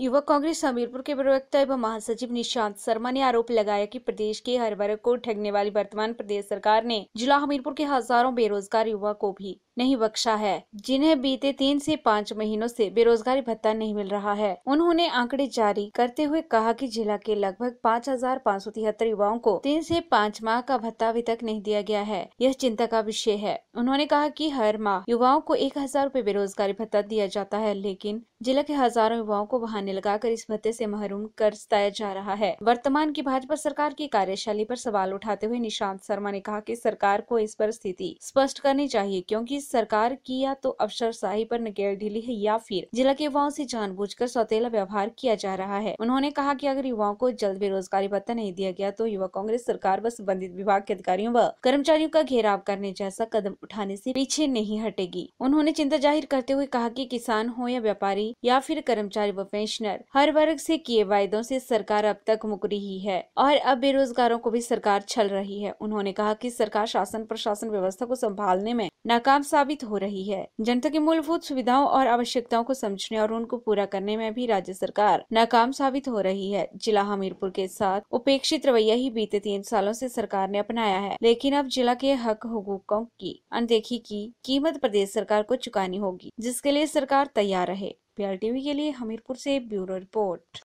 युवक कांग्रेस हमीरपुर के प्रवक्ता एवं महासचिव निशांत शर्मा ने आरोप लगाया कि प्रदेश के हर वर्ग को ठगने वाली वर्तमान प्रदेश सरकार ने जिला हमीरपुर के हजारों बेरोजगार युवा को भी नहीं बख्शा है जिन्हें बीते तीन से पाँच महीनों से बेरोजगारी भत्ता नहीं मिल रहा है उन्होंने आंकड़े जारी करते हुए कहा कि जिला के लगभग पाँच हजार पाँच सौ तिहत्तर युवाओं को तीन से पाँच माह का भत्ता अभी तक नहीं दिया गया है यह चिंता का विषय है उन्होंने कहा कि हर माह युवाओं को एक हजार रूपए बेरोजगारी भत्ता दिया जाता है लेकिन जिला के हजारों युवाओं को बहाने लगाकर इस भत्ते से महरूम कर सताया जा रहा है वर्तमान की भाजपा सरकार की कार्यशैली पर सवाल उठाते हुए निशांत शर्मा ने कहा कि सरकार को इस पर स्थिति स्पष्ट करनी चाहिए क्योंकि सरकार की या तो अफसरशाही पर नकेल ढीली है या फिर जिला के युवाओं से जानबूझकर सौतेला व्यवहार किया जा रहा है उन्होंने कहा कि अगर युवाओं को जल्द बेरोजगारी भत्ता नहीं दिया गया तो युवा कांग्रेस सरकार व संबंधित विभाग के अधिकारियों व कर्मचारियों का घेराव करने जैसा कदम उठाने से पीछे नहीं हटेगी उन्होंने चिंता जाहिर करते हुए कहा कि किसान हो या व्यापारी या फिर कर्मचारी व पेंशनर हर वर्ग से किए वायदों से सरकार अब तक मुकरी ही है और अब बेरोजगारों को भी सरकार छल रही है उन्होंने कहा कि सरकार शासन प्रशासन व्यवस्था को संभालने में नाकाम साबित हो रही है जनता की मूलभूत सुविधाओं और आवश्यकताओं को समझने और उनको पूरा करने में भी राज्य सरकार नाकाम साबित हो रही है जिला हमीरपुर के साथ उपेक्षित रवैया ही बीते तीन सालों से सरकार ने अपनाया है लेकिन अब जिला के हक हकूकों की अनदेखी की कीमत प्रदेश सरकार को चुकानी होगी जिसके लिए सरकार तैयार रहे पी टीवी के लिए हमीरपुर से ब्यूरो रिपोर्ट